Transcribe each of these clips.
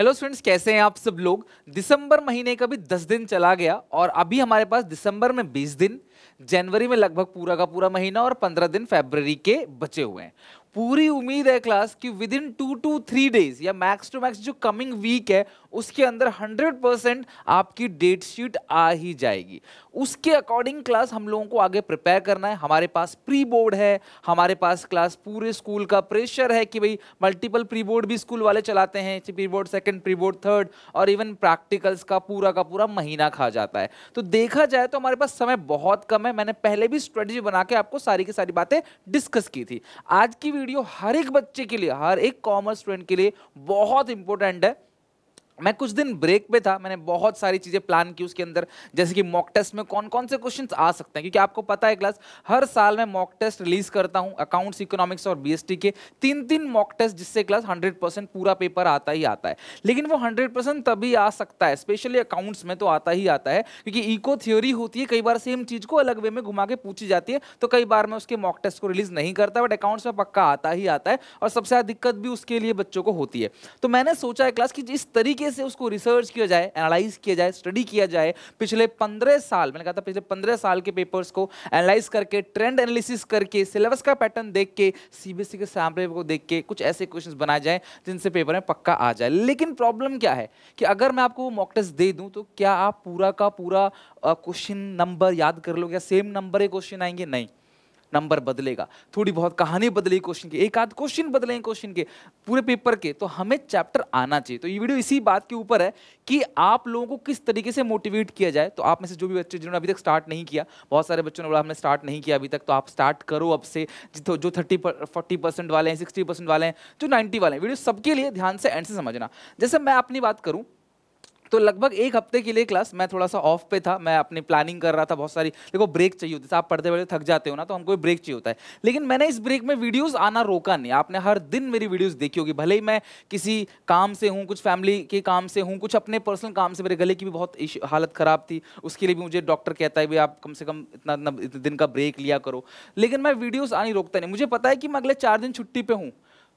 Hello friends कैसे हैं आप सब लोग दिसंबर महीने का भी 10 दिन चला गया और अभी हमारे पास दिसंबर में 20 दिन जनवरी में लगभग पूरा का पूरा महीना और पंद्रह दिन फेबररी के बचे हुए हैं पूरी उम्मीद है क्लास कि within two two three days या मैक्स टू मैक्स जो कमिंग वीक है उसके अंदर हंड्रेड परसेंट आपकी डेट शीट आ ही जाएगी उसके अकॉर्डिंग क्लास हम लोगों को आगे प्रिपेयर करना है हमारे पास प्री बोर्ड है हमारे पास क्लास पूरे स्कूल का प्रेशर है कि भाई मल्टीपल प्री बोर्ड भी स्कूल वाले चलाते हैं pre board second pre board third और इवन प्रैक्टिकल्स का पूरा का पूरा महीना खा जाता है तो देखा जाए तो हमारे पास समय बहुत कम है मैंने पहले भी स्ट्रेटजी बना के आपको सारी की सारी बातें डिस्कस की थी आज की वीडियो हर एक बच्चे के लिए हर एक कॉमर्स स्टूडेंट के लिए बहुत इंपॉर्टेंट है मैं कुछ दिन ब्रेक पे था मैंने बहुत सारी चीज़ें प्लान की उसके अंदर जैसे कि मॉक टेस्ट में कौन कौन से क्वेश्चंस आ सकते हैं क्योंकि आपको पता है क्लास हर साल मैं मॉक टेस्ट रिलीज करता हूं अकाउंट्स इकोनॉमिक्स और बीएसटी के तीन तीन मॉक टेस्ट जिससे क्लास 100 परसेंट पूरा पेपर आता ही आता है लेकिन वो हंड्रेड परसेंट तभी आ सकता है स्पेशली अकाउंट्स में तो आता ही आता है क्योंकि इको थ्योरी होती है कई बार सेम चीज़ को अलग वे में घुमा के पूछी जाती है तो कई बार मैं उसके मॉक टेस्ट को रिलीज नहीं करता बट अकाउंट्स में पक्का आता ही आता है और सबसे ज़्यादा दिक्कत भी उसके लिए बच्चों को होती है तो मैंने सोचा है क्लास कि जिस तरीके तरीके से उसको रिसर्च किया जाए एनालाइज किया जाए स्टडी किया जाए पिछले पंद्रह साल मैंने कहा था पिछले पंद्रह साल के पेपर्स को एनालाइज करके ट्रेंड एनालिसिस करके सिलेबस का पैटर्न देख के सीबीएसई e के सैम्पल को देख के कुछ ऐसे क्वेश्चन बनाए जाए जिनसे पेपर में पक्का आ जाए लेकिन प्रॉब्लम क्या है कि अगर मैं आपको मॉक टेस्ट दे दूँ तो क्या आप पूरा का पूरा क्वेश्चन नंबर याद कर लोगे या सेम नंबर के क्वेश्चन आएंगे नहीं नंबर बदलेगा थोड़ी बहुत कहानी बदलेगी क्वेश्चन की एक आध क्वेश्चन बदलेंगे क्वेश्चन के पूरे पेपर के तो हमें चैप्टर आना चाहिए तो ये वीडियो इसी बात के ऊपर है कि आप लोगों को किस तरीके से मोटिवेट किया जाए तो आप में से जो भी बच्चे जिन्होंने अभी तक स्टार्ट नहीं किया बहुत सारे बच्चों ने बोला हमने स्टार्ट नहीं किया अभी तक तो आप स्टार्ट करो अब से जो थर्टी फोर्टी परसेंट वाले हैं सिक्सटी परसेंट वाले हैं जो नाइन्टी वाले हैं वीडियो सबके लिए ध्यान से एंड से समझना जैसे मैं अपनी बात करूँ तो लगभग एक हफ्ते के लिए क्लास मैं थोड़ा सा ऑफ पे था मैं अपनी प्लानिंग कर रहा था बहुत सारी देखो ब्रेक चाहिए होती है आप पढ़ते पढ़ते थक जाते हो ना तो हमको ब्रेक चाहिए होता है लेकिन मैंने इस ब्रेक में वीडियोस आना रोका नहीं आपने हर दिन मेरी वीडियोस देखी होगी भले ही मैं किसी काम से हूँ कुछ फैमिली के काम से हूँ कुछ अपने पर्सनल काम से मेरे गले की भी बहुत हालत ख़राब थी उसके लिए भी मुझे डॉक्टर कहता है भाई आप कम से कम इतना इतना दिन का ब्रेक लिया करो लेकिन मैं वीडियोज़ आनी रोकता नहीं मुझे पता है कि मैं अगले चार दिन छुट्टी पर हूँ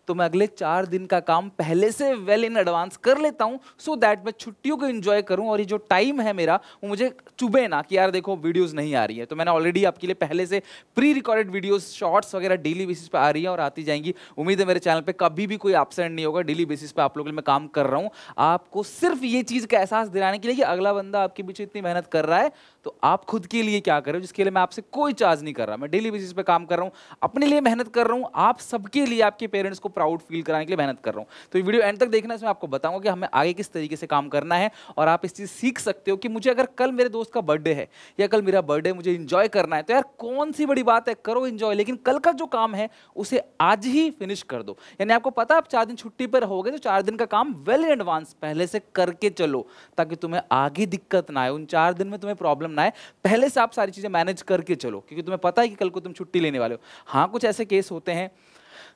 तो मैं अगले चार दिन का काम पहले से वेल इन एडवांस कर लेता हूँ सो दैट मैं छुट्टियों को इन्जॉय करूँ और ये जो टाइम है मेरा वो मुझे चुभे ना कि यार देखो वीडियोज़ नहीं आ रही है तो मैंने ऑलरेडी आपके लिए पहले से प्री रिकॉर्डेड वीडियोज़ शॉर्ट्स वगैरह डेली बेसिस पर आ रही है और आती जाएंगी उम्मीद है मेरे चैनल पर कभी भी कोई एबसेंट नहीं होगा डेली बेसिस पर आप लोग मैं काम कर रहा हूँ आपको सिर्फ ये चीज़ का एहसास दिलाने के लिए कि अगला बंदा आपके पीछे इतनी मेहनत कर रहा है तो आप खुद के लिए क्या करें जिसके लिए मैं आपसे कोई चार्ज नहीं कर रहा मैं डेली बेसिस पे काम कर रहा हूँ अपने लिए मेहनत कर रहा हूँ आप सबके लिए आपके पेरेंट्स को प्राउड फील कराने के लिए मेहनत कर रहा हूँ तो ये वीडियो एंड तक देखना इसमें आपको बताऊंगा कि हमें आगे किस तरीके से काम करना है और आप इस चीज़ सीख सकते हो कि मुझे अगर कल मेरे दोस्त का बर्थडे है या कल मेरा बर्थडे मुझे इन्जॉय करना है तो यार कौन सी बड़ी बात है करो इन्जॉय लेकिन कल का जो काम है उसे आज ही फिनिश कर दो यानी आपको पता आप चार दिन छुट्टी पर हो तो चार दिन का काम वेल इन एडवांस पहले से करके चलो ताकि तुम्हें आगे दिक्कत ना आए उन चार दिन में तुम्हें प्रॉब्लम प्रॉब्लम ना आए पहले से आप सारी चीज़ें मैनेज करके चलो क्योंकि तुम्हें पता है कि कल को तुम छुट्टी लेने वाले हो हाँ कुछ ऐसे केस होते हैं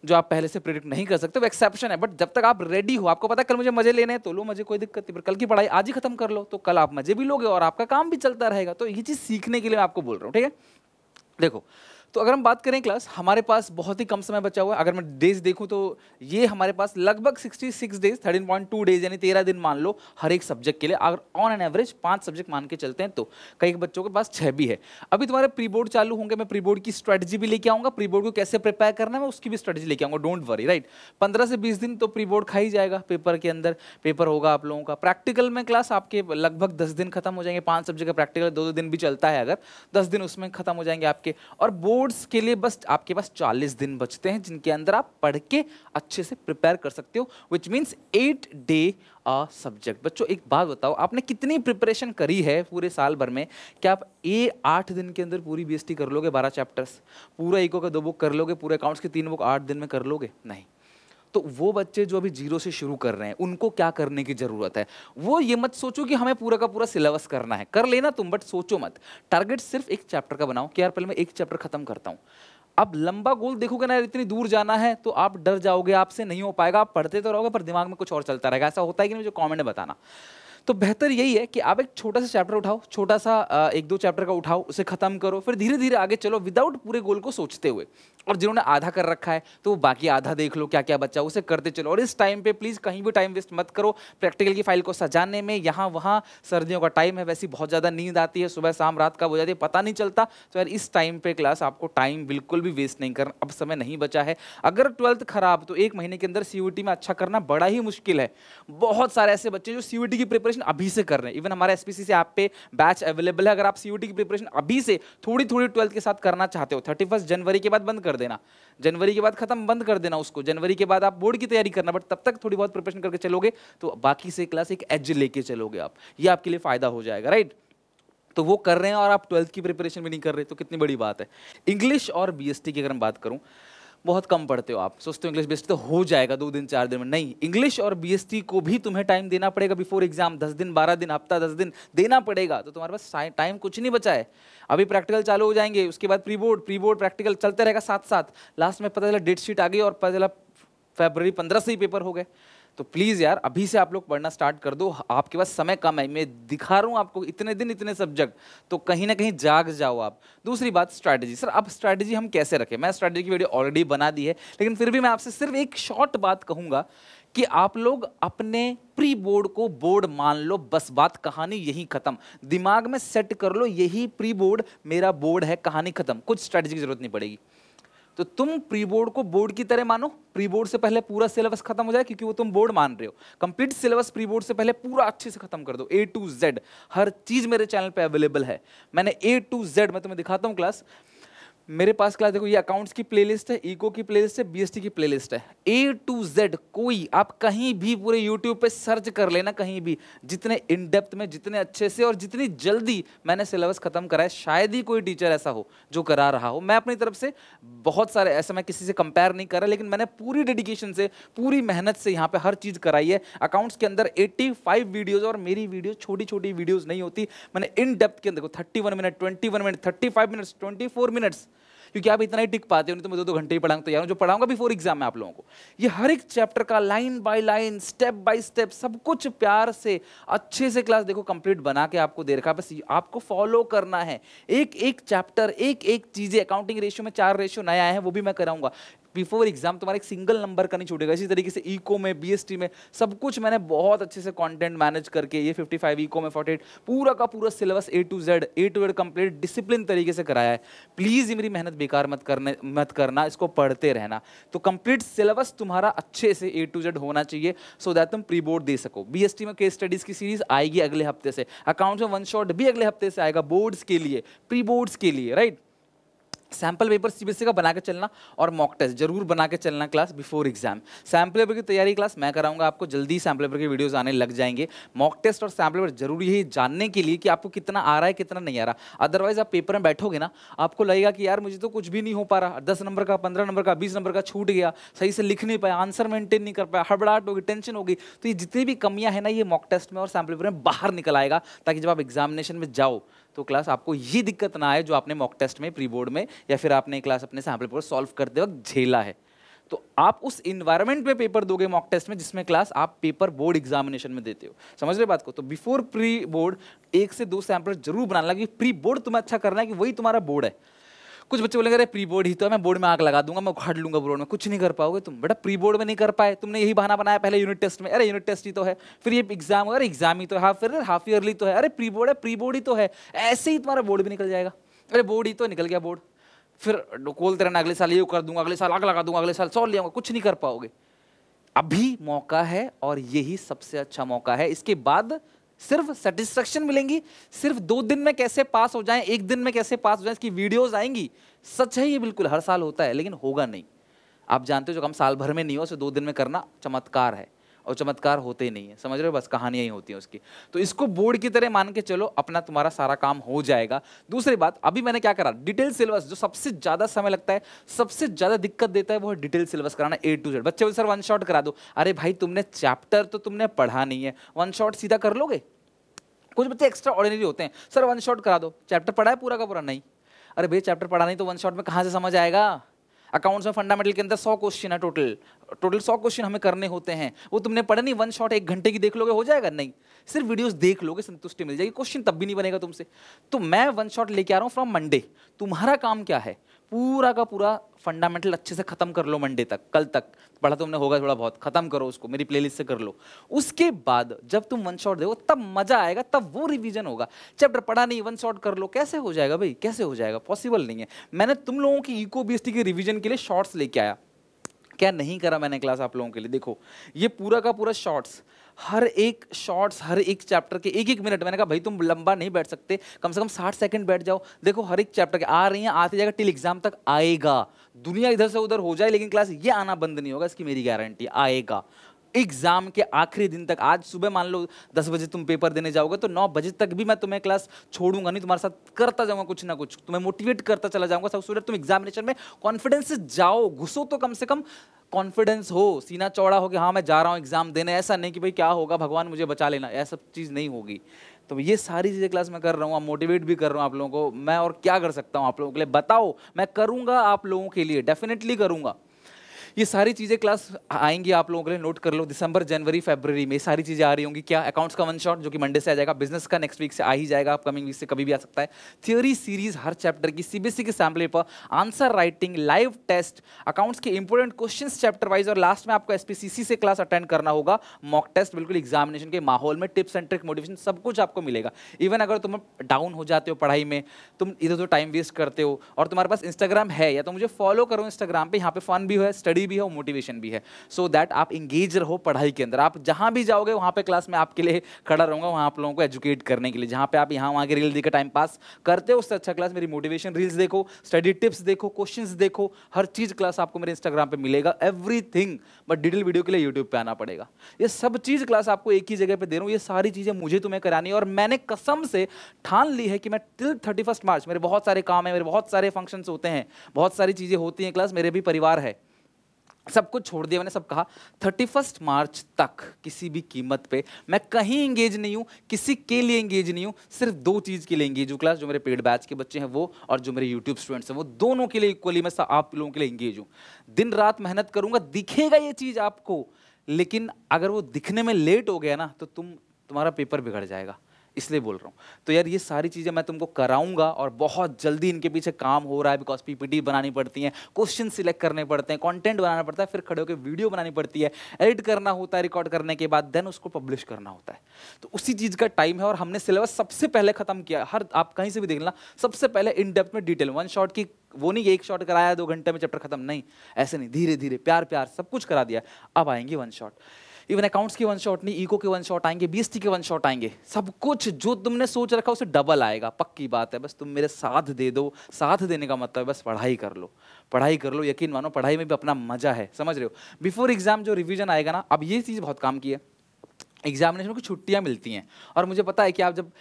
जो आप पहले से प्रिडिक्ट नहीं कर सकते वो एक्सेप्शन है बट जब तक आप रेडी हो आपको पता है कल मुझे मजे लेने हैं तो लो मुझे कोई दिक्कत नहीं पर कल की पढ़ाई आज ही खत्म कर लो तो कल आप मजे भी लोगे और आपका काम भी चलता रहेगा तो ये चीज़ सीखने के लिए मैं आपको बोल रहा हूँ ठीक है देखो तो अगर हम बात करें क्लास हमारे पास बहुत ही कम समय बचा हुआ है अगर मैं डेज देखूं तो ये हमारे पास लगभग 66 डेज 13.2 डेज यानी 13 दिन मान लो हर एक सब्जेक्ट के लिए अगर ऑन एन एवरेज पांच सब्जेक्ट मान के चलते हैं तो कई बच्चों के पास छह भी है अभी तुम्हारे प्री बोर्ड चालू होंगे मैं प्री बोर्ड की स्ट्रेटजी भी लेके आऊंगा प्री बोर्ड को कैसे प्रिपेयर करना है मैं उसकी भी स्ट्रेटजी लेके आऊँगा डोंट वरी राइट पंद्रह से बीस दिन तो प्री बोर्ड खा ही जाएगा पेपर के अंदर पेपर होगा आप लोगों का प्रैक्टिकल में क्लास आपके लगभग दस दिन खत्म हो जाएंगे पांच सब्जेक्ट का प्रैक्टिकल दो दो दिन भी चलता है अगर दस दिन उसमें खत्म हो जाएंगे आपके और बोर्ड बोर्ड्स के लिए बस आपके पास 40 दिन बचते हैं जिनके अंदर आप पढ़ के अच्छे से प्रिपेयर कर सकते हो which means eight day a subject बच्चों एक बात बताओ आपने कितनी प्रिपरेशन करी है पूरे साल भर में क्या आप ए आठ दिन के अंदर पूरी बी कर लोगे बारह चैप्टर्स पूरा इको का दो बुक कर लोगे पूरे अकाउंट्स के तीन बुक आठ दिन में कर लोगे नहीं तो वो बच्चे जो अभी जीरो से शुरू कर रहे हैं उनको क्या करने की ज़रूरत है वो ये मत सोचो कि हमें पूरा का पूरा सिलेबस करना है कर लेना तुम बट सोचो मत टारगेट सिर्फ एक चैप्टर का बनाओ कि यार पहले मैं एक चैप्टर ख़त्म करता हूँ अब लंबा गोल देखोगे ना इतनी दूर जाना है तो आप डर जाओगे आपसे नहीं हो पाएगा आप पढ़ते तो रहोगे पर दिमाग में कुछ और चलता रहेगा ऐसा होता है कि नहीं मुझे कॉमेंट बताना तो बेहतर यही है कि आप एक छोटा सा चैप्टर उठाओ छोटा सा एक दो चैप्टर का उठाओ उसे खत्म करो फिर धीरे धीरे आगे चलो विदाउट पूरे गोल को सोचते हुए और जिन्होंने आधा कर रखा है तो वो बाकी आधा देख लो क्या क्या बच्चा उसे करते चलो और इस टाइम पे प्लीज़ कहीं भी टाइम वेस्ट मत करो प्रैक्टिकल की फाइल को सजाने में यहाँ वहाँ सर्दियों का टाइम है वैसी बहुत ज़्यादा नींद आती है सुबह शाम रात का हो जाती है पता नहीं चलता तो यार इस टाइम पे क्लास आपको टाइम बिल्कुल भी वेस्ट नहीं करना अब समय नहीं बचा है अगर ट्वेल्थ खराब तो एक महीने के अंदर सी में अच्छा करना बड़ा ही मुश्किल है बहुत सारे ऐसे बच्चे जो सी की प्रिपरेशन प्रिपरेशन अभी से कर रहे हैं इवन हमारे एसपीसी से आप पे बैच अवेलेबल है अगर आप सीयूटी की प्रिपरेशन अभी से थोड़ी थोड़ी ट्वेल्थ के साथ करना चाहते हो थर्टी जनवरी के बाद बंद कर देना जनवरी के बाद खत्म बंद कर देना उसको जनवरी के बाद आप बोर्ड की तैयारी करना बट तब तक थोड़ी बहुत प्रिपरेशन करके चलोगे तो बाकी से क्लास एक एज लेके चलोगे आप ये आपके लिए फायदा हो जाएगा राइट तो वो कर रहे हैं और आप ट्वेल्थ की प्रिपरेशन भी नहीं कर रहे तो कितनी बड़ी बात है इंग्लिश और बीएसटी की अगर मैं बात करूं बहुत कम पढ़ते हो आप सोचते हो इंग्लिश बेस्ड तो हो जाएगा दो दिन चार दिन में नहीं इंग्लिश और बी को भी तुम्हें टाइम देना पड़ेगा बिफोर एग्जाम दस दिन बारह दिन हफ्ता दस दिन देना पड़ेगा तो तुम्हारे पास टाइम कुछ नहीं बचा है अभी प्रैक्टिकल चालू हो जाएंगे उसके बाद pre board pre board practical चलते रहेगा साथ साथ लास्ट में पता चला डेट शीट आ गई और पता चला फेबररी पंद्रह से ही पेपर हो गए तो प्लीज़ यार अभी से आप लोग पढ़ना स्टार्ट कर दो आपके पास समय कम है मैं दिखा रहा हूँ आपको इतने दिन इतने सब्जेक्ट तो कहीं ना कहीं जाग जाओ आप दूसरी बात स्ट्रैटेजी सर अब स्ट्रैटेजी हम कैसे रखें मैं स्ट्रैटेजी की वीडियो ऑलरेडी बना दी है लेकिन फिर भी मैं आपसे सिर्फ एक शॉर्ट बात कहूँगा कि आप लोग अपने प्री बोर्ड को बोर्ड मान लो बस बात कहानी यही खत्म दिमाग में सेट कर लो यही प्री बोर्ड मेरा बोर्ड है कहानी खत्म कुछ स्ट्रैटेजी की जरूरत नहीं पड़ेगी तो तुम प्री बोर्ड को बोर्ड की तरह मानो प्री बोर्ड से पहले पूरा सिलेबस खत्म हो जाए क्योंकि वो तुम बोर्ड मान रहे हो कंप्लीट सिलेबस प्री बोर्ड से पहले पूरा अच्छे से खत्म कर दो ए टू जेड हर चीज़ मेरे चैनल पे अवेलेबल है मैंने ए टू जेड मैं तुम्हें दिखाता हूँ क्लास मेरे पास क्लास देखो ये अकाउंट्स की प्लेलिस्ट है इको की प्लेलिस्ट है बीएसटी की प्लेलिस्ट है ए टू जेड कोई आप कहीं भी पूरे यूट्यूब पे सर्च कर लेना कहीं भी जितने इन डेप्थ में जितने अच्छे से और जितनी जल्दी मैंने सिलेबस खत्म कराए शायद ही कोई टीचर ऐसा हो जो करा रहा हो मैं अपनी तरफ से बहुत सारे ऐसे मैं किसी से कंपेयर नहीं कर रहा लेकिन मैंने पूरी डेडिकेशन से पूरी मेहनत से यहाँ पर हर चीज़ कराई है अकाउंट्स के अंदर एट्टी वीडियोज़ और मेरी वीडियो छोटी छोटी वीडियोज़ नहीं होती मैंने इन डेप्थ के अंदर thirty minute twenty minute thirty minutes twenty minutes क्योंकि आप इतना ही टिक पाते हो नहीं तो मैं दो दो घंटे ही पढ़ाऊंगा तैयार तो हूँ जो पढ़ाऊंगा बिफोर एग्जाम में आप लोगों को ये हर एक चैप्टर का line by line step by step सब कुछ प्यार से अच्छे से क्लास देखो कंप्लीट बना के आपको दे रखा बस आपको फॉलो करना है एक एक चैप्टर एक एक चीज़ें अकाउंटिंग रेशियो में चार रेशियो नया है वो भी मैं कराऊंगा बिफोर एग्जाम तुम्हारा एक सिंगल नंबर का नहीं छूटेगा इसी तरीके से इको में बीएसटी में सब कुछ मैंने बहुत अच्छे से कंटेंट मैनेज करके ये 55 इको में 48 पूरा का पूरा syllabus A to Z A to Z complete discipline तरीके से कराया है प्लीज़ ये मेरी मेहनत बेकार मत करने मत करना इसको पढ़ते रहना तो कंप्लीट सिलेबस तुम्हारा अच्छे से ए टू जेड होना चाहिए सो दैट तुम प्री बोर्ड दे सको बी में केस स्टडीज़ की सीरीज़ आएगी अगले हफ्ते से अकाउंट्स में वन शॉट भी अगले हफ्ते से आएगा बोर्ड्स के लिए प्री बोर्ड्स के लिए राइट सैम्पल पेपर सीबीएसई का बना के चलना और मॉक टेस्ट जरूर बना के चलना class before exam sample paper की तैयारी क्लास मैं कराऊंगा आपको जल्दी सैम्पल पेपर के वीडियोस आने लग जाएंगे मॉक टेस्ट और सैम्पल पेपर जरूरी है जानने के लिए कि आपको कितना आ रहा है कितना नहीं आ रहा अदरवाइज आप पेपर में बैठोगे ना आपको लगेगा कि यार मुझे तो कुछ भी नहीं हो पा रहा दस नंबर का पंद्रह नंबर का बीस नंबर का छूट गया सही से लिख नहीं पाया आंसर मेंटेन नहीं कर पाया हड़बड़ाहट होगी टेंशन होगी तो ये जितनी भी कमियाँ हैं ना ये मॉक टेस्ट में और सैम्पल पेपर में बाहर निकल आएगा ताकि जब आप एग्जामिनेशन में जाओ तो क्लास आपको ये दिक्कत ना आए जो आपने मॉक टेस्ट में प्री बोर्ड में या फिर आपने क्लास अपने सैम्पल पर सॉल्व करते वक्त झेला है तो आप उस इन्वायरमेंट में पेपर दोगे मॉक टेस्ट में जिसमें क्लास आप पेपर बोर्ड एग्जामिनेशन में देते हो समझ रहे बात को तो बिफोर प्री बोर्ड एक से दो सैंपल जरूर बनाना लगे प्री बोर्ड तुम्हें अच्छा करना है कि वही तुम्हारा बोर्ड है कुछ बच्चे बोलेंगे अरे प्री बोर्ड ही तो मैं बोर्ड में आग लगा दूंगा मैं उखाड़ लूंगा बोर्ड में कुछ नहीं कर पाओगे तुम बेटा प्री बोर्ड में नहीं कर पाए तुमने यही बहाना बनाया पहले यूनिट टेस्ट में अरे यूनिट टेस्ट ही तो है फिर ये एग्जाम अरे एग्जाम ही तो है हाफ फिर हाफ ईयरली तो है अरे प्री बोर्ड है प्री बोर्ड ही तो है ऐसे ही तुम्हारा बोर्ड भी निकल जाएगा अरे बोर्ड ही तो निकल गया बोर्ड फिर डोकोलते रहना अगले साल ये कर दूंगा अगले साल आग लगा दूंगा अगले साल सौ ले आऊंगा कुछ नहीं कर पाओगे अभी मौका है और यही सबसे अच्छा मौका है इसके बाद सिर्फ सेटिस्फेक्शन मिलेंगी सिर्फ दो दिन में कैसे पास हो जाएं एक दिन में कैसे पास हो जाएं इसकी वीडियोस आएंगी सच है ये बिल्कुल हर साल होता है लेकिन होगा नहीं आप जानते हो जो कम साल भर में नहीं हो उसे दो दिन में करना चमत्कार है और चमत्कार होते नहीं है समझ रहे हो बस कहानियाँ ही होती हैं उसकी तो इसको बोर्ड की तरह मान के चलो अपना तुम्हारा सारा काम हो जाएगा दूसरी बात अभी मैंने क्या करा डिटेल सिलेबस जो सबसे ज़्यादा समय लगता है सबसे ज़्यादा दिक्कत देता है वो है डिटेल सिलेबस कराना ए टू जेड बच्चे सर वन शॉट करा दो अरे भाई तुमने चैप्टर तो तुमने पढ़ा नहीं है वन शॉट सीधा कर लोगे कुछ बच्चे एक्स्ट्रा ऑर्डिनरी होते हैं सर वन शॉट करा दो चैप्टर पढ़ा है पूरा का पूरा नहीं अरे भैया चैप्टर पढ़ा नहीं तो वन शॉट में कहाँ से समझ आएगा अकाउंट्स में फंडामेंटल के अंदर सौ क्वेश्चन है टोटल टोटल सौ क्वेश्चन हमें करने होते हैं वो तुमने पढ़े नहीं वन शॉट एक घंटे की देख लोगे हो जाएगा नहीं सिर्फ वीडियोस देख लोगे संतुष्टि मिल जाएगी क्वेश्चन तब भी नहीं बनेगा तुमसे तो मैं वन शॉट लेके आ रहा हूँ फ्रॉम मंडे तुम्हारा काम क्या है पूरा का पूरा फंडामेंटल अच्छे से ख़त्म कर लो मंडे तक कल तक पढ़ा तुमने तो होगा थोड़ा बहुत ख़त्म करो उसको मेरी प्लेलिस्ट से कर लो उसके बाद जब तुम वन शॉट देखो तब मज़ा आएगा तब वो रिवीजन होगा चैप्टर पढ़ा नहीं वन शॉट कर लो कैसे हो जाएगा भाई कैसे हो जाएगा पॉसिबल नहीं है मैंने तुम लोगों की इको e बी के रिविजन के लिए शॉर्ट्स लेके आया क्या नहीं करा मैंने क्लास आप लोगों के लिए देखो ये पूरा का पूरा शॉर्ट्स हर एक शॉर्ट्स हर एक चैप्टर के एक एक मिनट मैंने कहा भाई तुम लंबा नहीं बैठ सकते कम से कम साठ सेकंड बैठ जाओ देखो हर एक चैप्टर के आ रही हैं आती जाएगा टिल एग्जाम तक आएगा दुनिया इधर से उधर हो जाए लेकिन क्लास ये आना बंद नहीं होगा इसकी मेरी गारंटी आएगा एग्ज़ाम के आखिरी दिन तक आज सुबह मान लो दस बजे तुम पेपर देने जाओगे तो नौ बजे तक भी मैं तुम्हें क्लास छोड़ूंगा नहीं तुम्हारे साथ करता जाऊँगा कुछ ना कुछ तुम्हें मोटिवेट करता चला जाऊंगा सब स्टूडेंट तुम एग्जामिनेशन में कॉन्फिडेंस से जाओ घुसो तो कम से कम कॉन्फिडेंस हो सीना चौड़ा हो कि हाँ मैं जा रहा हूँ एग्ज़ाम देने ऐसा नहीं कि भाई क्या होगा भगवान मुझे बचा लेना ऐसा चीज़ नहीं होगी तो ये सारी चीज़ें क्लास में कर रहा हूँ मोटिवेट भी कर रहा हूँ आप लोगों को मैं और क्या कर सकता हूँ आप लोगों के लिए बताओ मैं करूँगा आप लोगों के लिए डेफिनेटली करूँगा ये सारी चीज़ें क्लास आएंगी आप लोगों के लिए नोट कर लो दिसंबर जनवरी फेबररी में सारी चीज़ें आ रही होंगी क्या अकाउंट्स का वन शॉट जो कि मंडे से आ जाएगा बिजनेस का नेक्स्ट वीक से आ ही जाएगा अपकमिंग वीक से कभी भी आ सकता है थियोरी सीरीज हर चैप्टर की सीबीएसई के सैम्पल पर answer writing live test accounts के इंपोर्टेंट क्वेश्चन चैप्टर वाइज और लास्ट में आपको एसपीसीसी से क्लास अटेंड करना होगा मॉक टेस्ट बिल्कुल एग्जामिनेशन के माहौल में टिप्स एंड ट्रिक मोटिवेशन सब कुछ आपको मिलेगा इवन अगर तुम डाउन हो जाते हो पढ़ाई में तुम इधर उधर टाइम वेस्ट करते हो और तुम्हारे पास इंस्टाग्राम है या तो मुझे फॉलो करो इंस्टाग्राम पे यहाँ पे फन भी है स्टडी स्टडी भी है और मोटिवेशन भी है सो so दैट आप इंगेज रहो पढ़ाई के अंदर आप जहाँ भी जाओगे वहाँ पे क्लास में आपके लिए खड़ा रहूँगा वहाँ आप लोगों को एजुकेट करने के लिए जहाँ पे आप यहाँ वहाँ के रील देखकर टाइम पास करते हो उससे अच्छा क्लास मेरी मोटिवेशन रील्स देखो स्टडी टिप्स देखो क्वेश्चन देखो हर चीज़ क्लास आपको मेरे इंस्टाग्राम पर मिलेगा एवरी बट डिटेल वीडियो के लिए यूट्यूब पर आना पड़ेगा ये सब चीज़ क्लास आपको एक ही जगह पर दे रहा हूँ ये सारी चीज़ें मुझे तुम्हें करानी है और मैंने कसम से ठान ली है कि मैं टिल थर्टी मार्च मेरे बहुत सारे काम है मेरे बहुत सारे फंक्शंस होते हैं बहुत सारी चीज़ें होती हैं क्लास मेरे भी परिवार है सब कुछ छोड़ दिया मैंने सब कहा थर्टी फर्स्ट मार्च तक किसी भी कीमत पे मैं कहीं इंगेज नहीं हूँ किसी के लिए इंगेज नहीं हूँ सिर्फ दो चीज़ के लिए इंगेज हूँ क्लास जो मेरे पेड बैच के बच्चे हैं वो और जो मेरे यूट्यूब स्टूडेंट्स हैं वो दोनों के लिए इक्वली मैं आप लोगों के लिए इंगेज हूँ दिन रात मेहनत करूँगा दिखेगा ये चीज़ आपको लेकिन अगर वो दिखने में लेट हो गया ना तो तुम तुम्हारा पेपर बिगड़ जाएगा इसलिए बोल रहा हूँ तो यार ये सारी चीज़ें मैं तुमको कराऊंगा और बहुत जल्दी इनके पीछे काम हो रहा है बिकॉज पीपीटी बनानी पड़ती है क्वेश्चन सिलेक्ट करने पड़ते हैं कंटेंट बनाना पड़ता है फिर खड़े होकर वीडियो बनानी पड़ती है एडिट करना होता है रिकॉर्ड करने के बाद देन उसको पब्लिश करना होता है तो उसी चीज़ का टाइम है और हमने सिलेबस सबसे पहले ख़त्म किया हर आप कहीं से भी देख लेना सबसे पहले इन डेप्थ में डिटेल वन शॉट की वो नहीं एक शॉट कराया दो घंटे में चैप्टर खत्म नहीं ऐसे नहीं धीरे धीरे प्यार प्यार सब कुछ करा दिया अब आएंगे वन शॉट इवन अकाउंट्स के वन शॉट नहीं ईको के वन शॉट आएंगे बीएसटी के वन शॉट आएंगे सब कुछ जो तुमने सोच रखा उसे डबल आएगा पक्की बात है बस तुम मेरे साथ दे दो साथ देने का मतलब है बस पढ़ाई कर लो पढ़ाई कर लो यकीन मानो पढ़ाई में भी अपना मजा है समझ रहे हो बिफोर एग्जाम जो रिविजन आएगा ना अब ये चीज़ बहुत काम की है एग्जामिनेशन की छुट्टियाँ मिलती हैं और मुझे पता है कि आप जब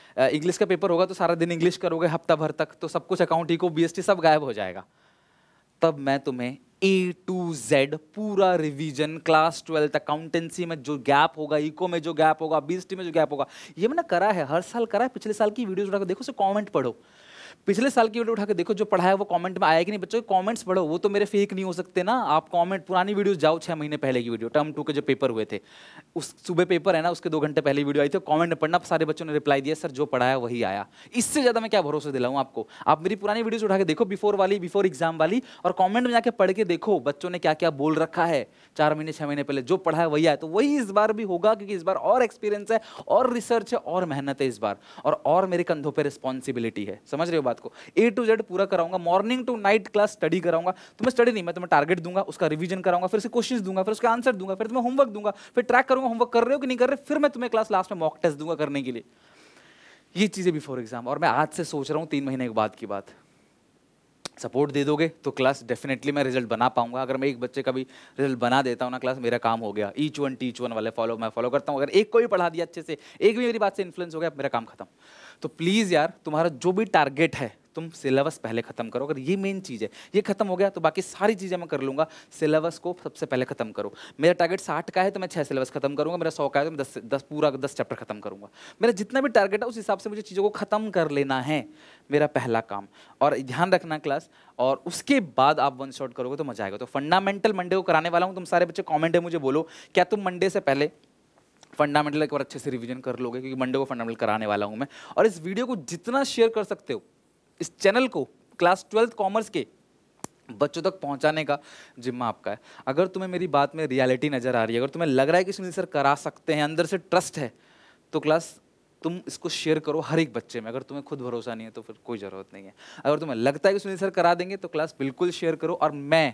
इंग्लिश का पेपर होगा तो सारा दिन इंग्लिश करोगे हफ्ता भर तक तो सब कुछ अकाउंट ईको बी सब गायब हो जाएगा तब मैं तुम्हें ए टू जेड पूरा रिवीजन क्लास ट्वेल्थ अकाउंटेंसी में जो गैप होगा इको में जो गैप होगा बीएसटी में जो गैप होगा ये मैंने करा है हर साल करा है पिछले साल की वीडियोस देखो से कमेंट पढ़ो पिछले साल की वीडियो उठा के देखो जो पढ़ाया वो कमेंट में आया कि नहीं बच्चों कमेंट्स पढ़ो वो तो मेरे फेक नहीं हो सकते ना आप कमेंट पुरानी वीडियो जाओ छह महीने पहले की वीडियो टर्म टू के जो पेपर हुए थे उस सुबह पेपर है ना उसके दो घंटे पहले वीडियो आई थी कॉमेंट में पढ़ना सारे बच्चों ने रिप्लाई दिया सर जो पढ़ाया वही आया इससे ज़्यादा मैं क्या भरोसा दिलाऊँ आपको आप मेरी पुरानी वीडियोज उठा के देखो बिफोर वाली बिफोर एग्जाम वाली और कॉमेंट में जाकर पढ़ के देखो बच्चों ने क्या क्या बोल रखा है चार महीने छह महीने पहले जो पढ़ा है वही आया तो वही इस बार भी होगा क्योंकि इस बार और एक्सपीरियंस है और रिसर्च है और मेहनत है इस बार और और मेरे कंधों पर रिस्पॉन्सिबिलिटी है समझ रहे हो बात को ए टू जेड पूरा कराऊंगा morning to night class study कराऊंगा तुम्हें स्टडी नहीं मैं तुम्हें टारगेट दूंगा उसका रिविजन कराऊंगा फिर से क्वेश्चन दूंगा फिर उसका आंसर दूंगा फिर तुम्हें होमवर्क दूंगा फिर ट्रैक करूंगा होमवर्क कर रहे हो कि नहीं कर रहे फिर मैं तुम्हें क्लास लास्ट में मॉक टेस्ट दूंगा करने के लिए ये चीज़ें बिफोर एग्जाम और मैं आज से सोच रहा हूँ तीन महीने के बाद की बात सपोर्ट दे दोगे तो क्लास डेफिनेटली मैं रिजल्ट बना पाऊंगा अगर मैं एक बच्चे का भी रिजल्ट बना देता हूँ ना क्लास मेरा काम हो गया ईच वन टीच वन वाले फॉलो मैं फॉलो करता हूँ अगर एक को भी पढ़ा दिया अच्छे से एक भी मेरी बात से इन्फ्लुएंस हो गया मेरा काम खत्म तो प्लीज़ यार तुम्हारा जो भी टारगेट है तुम सिलेबस पहले ख़त्म करो अगर ये मेन चीज़ है ये ख़त्म हो गया तो बाकी सारी चीज़ें मैं कर लूँगा सिलेबस को सबसे पहले ख़त्म करो मेरा टारगेट साठ का है तो मैं छः सिलेबस ख़त्म करूँगा मेरा सौ का है तो मैं दस दस पूरा दस चैप्टर ख़त्म करूँगा मेरा जितना भी टारगेट है उस हिसाब से मुझे चीज़ों को ख़त्म कर लेना है मेरा पहला काम और ध्यान रखना क्लास और उसके बाद आप वन शॉट करोगे तो मजा आएगा तो फंडामेंटल मंडे को कराने वाला हूँ तुम सारे बच्चे कॉमेंट है मुझे बोलो क्या तुम मंडे से पहले फंडामेंटल एक बार अच्छे से रिवीजन कर लोगे क्योंकि मंडे को फंडामेंटल कराने वाला हूँ मैं और इस वीडियो को जितना शेयर कर सकते हो इस चैनल को क्लास ट्वेल्थ कॉमर्स के बच्चों तक पहुंचाने का जिम्मा आपका है अगर तुम्हें मेरी बात में रियलिटी नज़र आ रही है अगर तुम्हें लग रहा है कि सुनील सर करा सकते हैं अंदर से ट्रस्ट है तो क्लास तुम इसको शेयर करो हर एक बच्चे में अगर तुम्हें खुद भरोसा नहीं है तो फिर कोई ज़रूरत नहीं है अगर तुम्हें लगता है कि सुनील सर करा देंगे तो क्लास बिल्कुल शेयर करो और मैं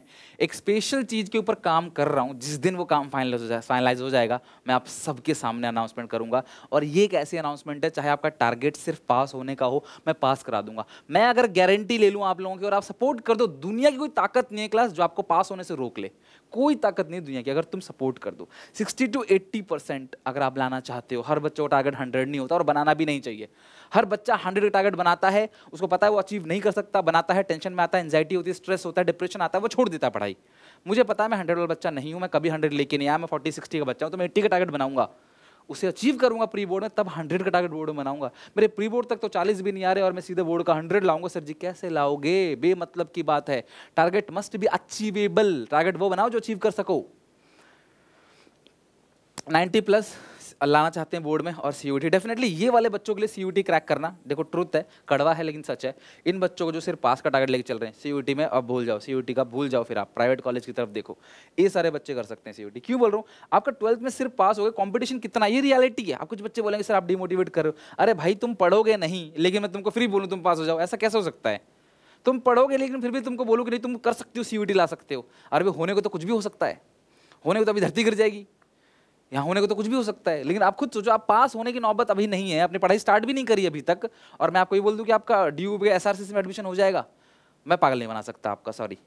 एक स्पेशल चीज़ के ऊपर काम कर रहा हूँ जिस दिन वो काम फाइनलाइज हो जाए फाइनलाइज हो जाएगा मैं आप सबके सामने अनाउंसमेंट करूँगा और ये एक ऐसी अनाउंसमेंट है चाहे आपका टारगेट सिर्फ पास होने का हो मैं पास करा दूंगा मैं अगर गारंटी ले लूँ आप लोगों की और आप सपोर्ट कर दो दुनिया की कोई ताकत नहीं है क्लास जो आपको पास होने से रोक ले कोई ताकत नहीं दुनिया की अगर तुम सपोर्ट कर दो 60 टू 80 परसेंट अगर आप लाना चाहते हो हर बच्चों का टारगेट 100 नहीं होता और बनाना भी नहीं चाहिए हर बच्चा 100 का टारगेट बनाता है उसको पता है वो अचीव नहीं कर सकता बनाता है टेंशन में आता है एंजाइटी होती है स्ट्रेस होता है डिप्रेशन आता है वो छोड़ देता है पढ़ाई मुझे पता है मैं हंड्रेड वाला बच्चा नहीं हूँ मैं कभी हंड्रेड लेके नहीं आया मैं फोर्टी सिक्सटी का बच्चा हूँ तो मैं एट्टी का टारगेट बनाऊंगा उसे अचीव करूंगा प्री बोर्ड में तब हंड्रेड का टारगेट बोर्ड में बनाऊंगा मेरे प्री बोर्ड तक तो चालीस भी नहीं आ रहे और मैं सीधे बोर्ड का हंड्रेड लाऊंगा सर जी कैसे लाओगे बे मतलब की बात है target must be achievable target वो बनाओ जो अचीव कर सको नाइन्टी प्लस लाना चाहते हैं बोर्ड में और सी डेफिनेटली ये वाले बच्चों के लिए सी क्रैक करना देखो ट्रुथ है कड़वा है लेकिन सच है इन बच्चों को जो सिर्फ पास का टारगेट लेके चल रहे हैं सी में अब भूल जाओ सी का भूल जाओ फिर आप प्राइवेट कॉलेज की तरफ देखो ये सारे बच्चे कर सकते हैं सी क्यों बोल रहा हूँ आपका ट्वेल्थ में सिर्फ पास हो गया कॉम्पिटिशन कितना ये रियलिटी है आप कुछ बच्चे बोलेंगे सर आप डिमोटिवेट करो अरे भाई तुम पढ़ोगे नहीं लेकिन मैं तुमको फ्री बोलूँ तुम पास हो जाओ ऐसा कैसे हो सकता है तुम पढ़ोगे लेकिन फिर भी तुमको बोलो कि नहीं तुम कर सकते हो सी ला सकते हो अरे होने को तो कुछ भी हो सकता है होने को तो अभी धरती गिर जाएगी यहाँ होने को तो कुछ भी हो सकता है लेकिन आप खुद सोचो आप पास होने की नौबत अभी नहीं है अपनी पढ़ाई स्टार्ट भी नहीं करी अभी तक और मैं आपको ये बोल दूँ कि आपका D U S R C में एडमिशन हो जाएगा मैं पागल नहीं बना सकता आपका सॉरी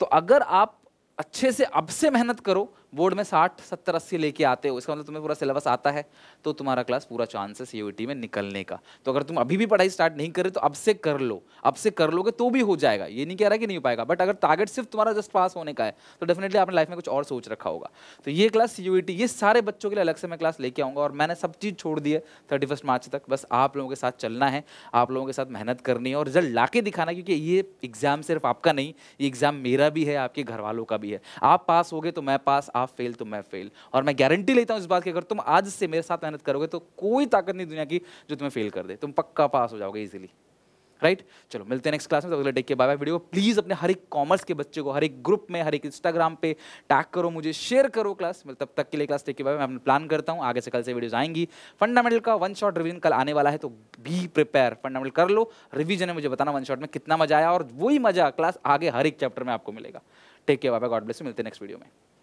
तो अगर आप अच्छे से अब से मेहनत करो बोर्ड में साठ सत्तर अस्सी लेके आते हो इसका मतलब तुम्हें पूरा सिलेबस आता है तो तुम्हारा क्लास पूरा चांस है सी में निकलने का तो अगर तुम अभी भी पढ़ाई स्टार्ट नहीं कर रहे तो अब से कर लो अब से कर लोगे तो भी हो जाएगा ये नहीं कह रहा कि नहीं हो पाएगा बट अगर टारगेट सिर्फ तुम्हारा जस्ट पास होने का है तो डेफिनेटली आपने लाइफ में कुछ और सोच रखा होगा तो ये क्लास सी ये सारे बच्चों के लिए अलग से मैं क्लास लेके आऊँगा और मैंने सब चीज़ छोड़ दी है थर्टी मार्च तक बस आप लोगों के साथ चलना है आप लोगों के साथ मेहनत करनी है और रिजल्ट ला दिखाना क्योंकि ये एग्ज़ाम सिर्फ आपका नहीं ये एग्ज़ाम मेरा भी है आपके घर वालों का भी है आप पास हो गए तो मैं पास आप आप हाँ, फेल तो मैं फेल और मैं गारंटी लेता हूँ इस बात की अगर तुम आज से मेरे साथ मेहनत करोगे तो कोई ताकत नहीं दुनिया की जो तुम्हें फेल कर दे तुम पक्का पास हो जाओगे ईजिली राइट right? चलो मिलते हैं नेक्स्ट क्लास में तो अगले टेक के बाय बाय वीडियो प्लीज़ अपने हर एक कॉमर्स के बच्चे को हर एक ग्रुप में हर एक इंस्टाग्राम पे टैग करो मुझे शेयर करो क्लास मैं तब तक के लिए क्लास टेक के बाय मैं अपने प्लान करता हूँ आगे से कल से वीडियोज आएंगी फंडामेंटल का वन शॉट रिविजन कल आने वाला है तो बी प्रिपेयर फंडामेंटल कर लो रिविजन है मुझे बताना वन शॉट में कितना मजा आया और वही मजा क्लास आगे हर एक चैप्टर में आपको मिलेगा टेक के बाय बाय गॉड ब्लेस मिलते हैं नेक्स्ट वीडियो में